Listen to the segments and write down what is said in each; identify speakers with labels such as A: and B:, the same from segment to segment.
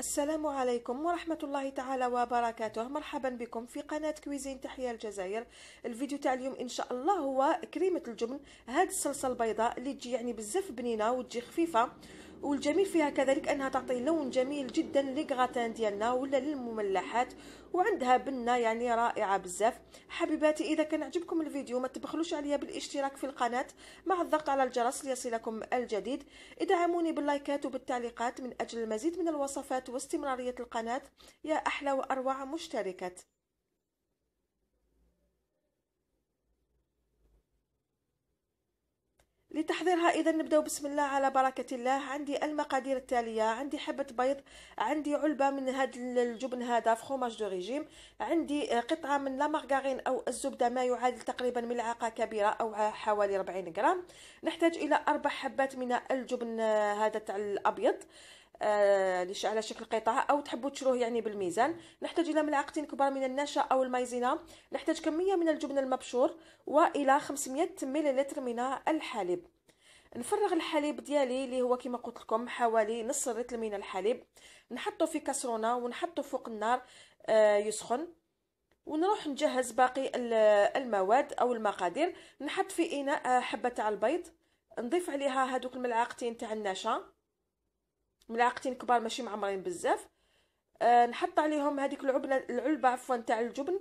A: السلام عليكم ورحمة الله تعالى وبركاته مرحبا بكم في قناة كويزين تحية الجزائر الفيديو تاع اليوم إن شاء الله هو كريمة الجبن هاد الصلصة البيضاء اللي تجي يعني بزاف بنينة وتجي خفيفة والجميل فيها كذلك انها تعطي لون جميل جدا للغراتان ديالنا ولا للمملحات وعندها بنه يعني رائعه بزاف حبيباتي اذا كان عجبكم الفيديو ما تبخلوش عليا بالاشتراك في القناه مع الضغط على الجرس ليصلكم الجديد ادعموني باللايكات وبالتعليقات من اجل المزيد من الوصفات واستمراريه القناه يا احلى واروع مشتركات لتحضيرها إذا نبدأ بسم الله على بركة الله عندي المقادير التالية عندي حبة بيض عندي علبة من هذا الجبن هذا فخوماج دو ريجيم عندي آه، قطعة من لا مارغارين أو الزبدة ما يعادل تقريبا ملعقة كبيرة أو حوالي 40 غرام نحتاج إلى أربع حبات من الجبن آه، هذا تاع الأبيض آه، على شكل قطع أو تحبوا تشروه يعني بالميزان نحتاج إلى ملعقتين كبار من النشا أو المايزينا نحتاج كمية من الجبن المبشور وإلى 500 مللتر من الحليب نفرغ الحليب ديالي اللي هو كما قلت لكم حوالي نص لتر من الحليب نحطه في كاسرونه ونحطه فوق النار آه، يسخن ونروح نجهز باقي المواد او المقادير نحط في اناء آه، حبه تاع البيض نضيف عليها هذوك الملعقتين تاع النشا ملعقتين كبار ماشي معمرين بزاف أه نحط عليهم هذيك العبنه العلبه عفوا تاع الجبن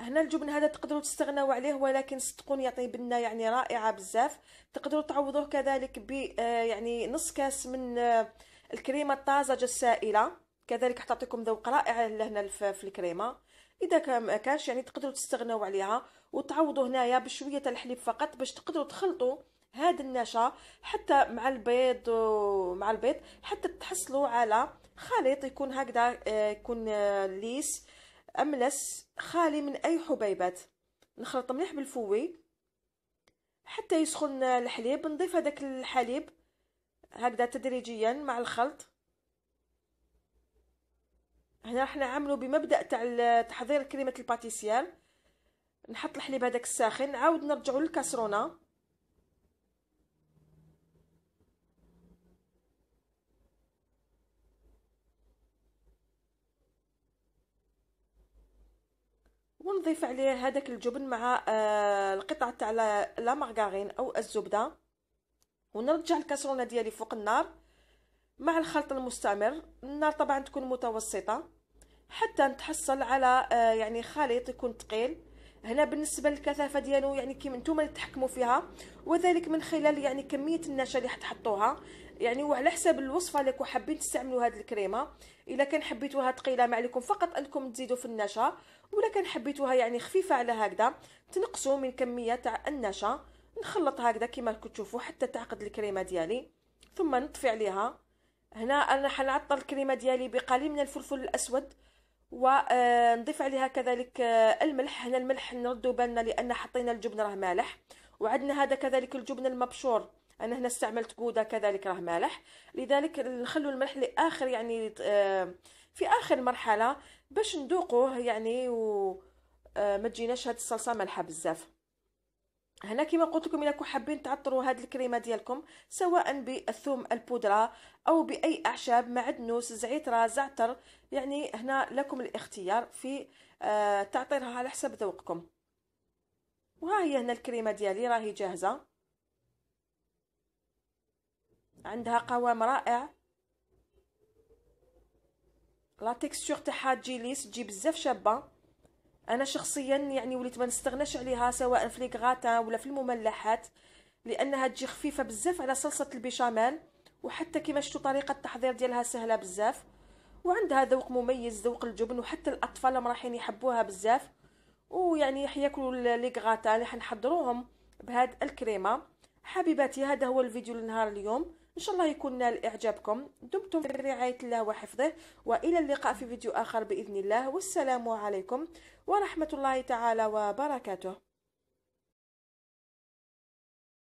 A: هنا الجبن هذا تقدروا تستغناو عليه ولكن صدقوني يعطي بنه يعني رائعه بزاف تقدروا تعوضوه كذلك ب آه يعني نص كاس من آه الكريمه الطازجه السائله كذلك تعطيكم ذوق رائع لهنا في الكريمه اذا كان كاش يعني تقدروا تستغناو عليها وتعوضوا هنايا بشويه الحليب فقط باش تقدروا تخلطوا هاد النشا حتى مع البيض ومع البيض حتى تحصلوا على خليط يكون هكذا آه، يكون آه، ليس املس خالي من اي حبيبات نخلط مليح بالفوي حتى يسخن الحليب نضيف هذاك الحليب هكذا تدريجيا مع الخلط هنا احنا عاملو بمبدا تاع تحضير كريمه الباتيسيال نحط الحليب هذاك الساخن نعاود نرجعو للكاسرونه ونضيف عليه هذاك الجبن مع آه، القطعه تاع لا مارغارين او الزبده ونرجع الكاسرونه ديالي فوق النار مع الخلط المستمر النار طبعا تكون متوسطه حتى نتحصل على آه، يعني خليط يكون ثقيل هنا بالنسبه للكثافه ديالو يعني كيما نتوما اللي تحكموا فيها وذلك من خلال يعني كميه النشا اللي حتحطوها يعني وعلى حسب الوصفه كو حابين تستعملوا هذه الكريمه الا كان حبيتوها ثقيله ما عليكم فقط انكم تزيدوا في النشا ولا كان حبيتوها يعني خفيفه على هكذا تنقصوا من كميه تاع النشا نخلط هكذا كما تشوفوا حتى تعقد الكريمه ديالي ثم نطفي عليها هنا انا حنعطل الكريمه ديالي بقليل من الفلفل الاسود ونضيف آه، عليها كذلك آه، الملح هنا الملح نردو بالنا لان حطينا الجبن راه مالح وعندنا هذا كذلك الجبن المبشور انا هنا استعملت كودا كذلك راه مالح لذلك نخلو الملح لاخر يعني آه، في اخر مرحله باش نذوقوه يعني و آه، ما تجيناش هاد الصلصه مالحه بزاف هنا كما قلت لكم الا كنتو حابين تعطروا هاد الكريمه ديالكم سواء بالثوم البودره او باي اعشاب معدنوس زعتر زعتر يعني هنا لكم الاختيار في آه، تعطيرها على حسب ذوقكم وها هي هنا الكريمه ديالي راهي جاهزه عندها قوام رائع لا تيكستور تاعها تجي ليس تجي بزاف شابه انا شخصيا يعني وليت ما نستغناش عليها سواء في لي ولا في المملحات لانها تجي خفيفه بزاف على صلصه البيشاميل وحتى كما شفتوا طريقه التحضير ديالها سهله بزاف وعندها ذوق مميز ذوق الجبن وحتى الاطفال راحين يحبوها بزاف ويعني راح ياكلوا لي غاتا اللي حنحضروهم بهاد الكريمه حبيباتي هذا هو الفيديو لنهار اليوم إن شاء الله يكون نال إعجابكم دمتم في رعاية الله وحفظه وإلى اللقاء في فيديو آخر بإذن الله والسلام عليكم ورحمة الله تعالى وبركاته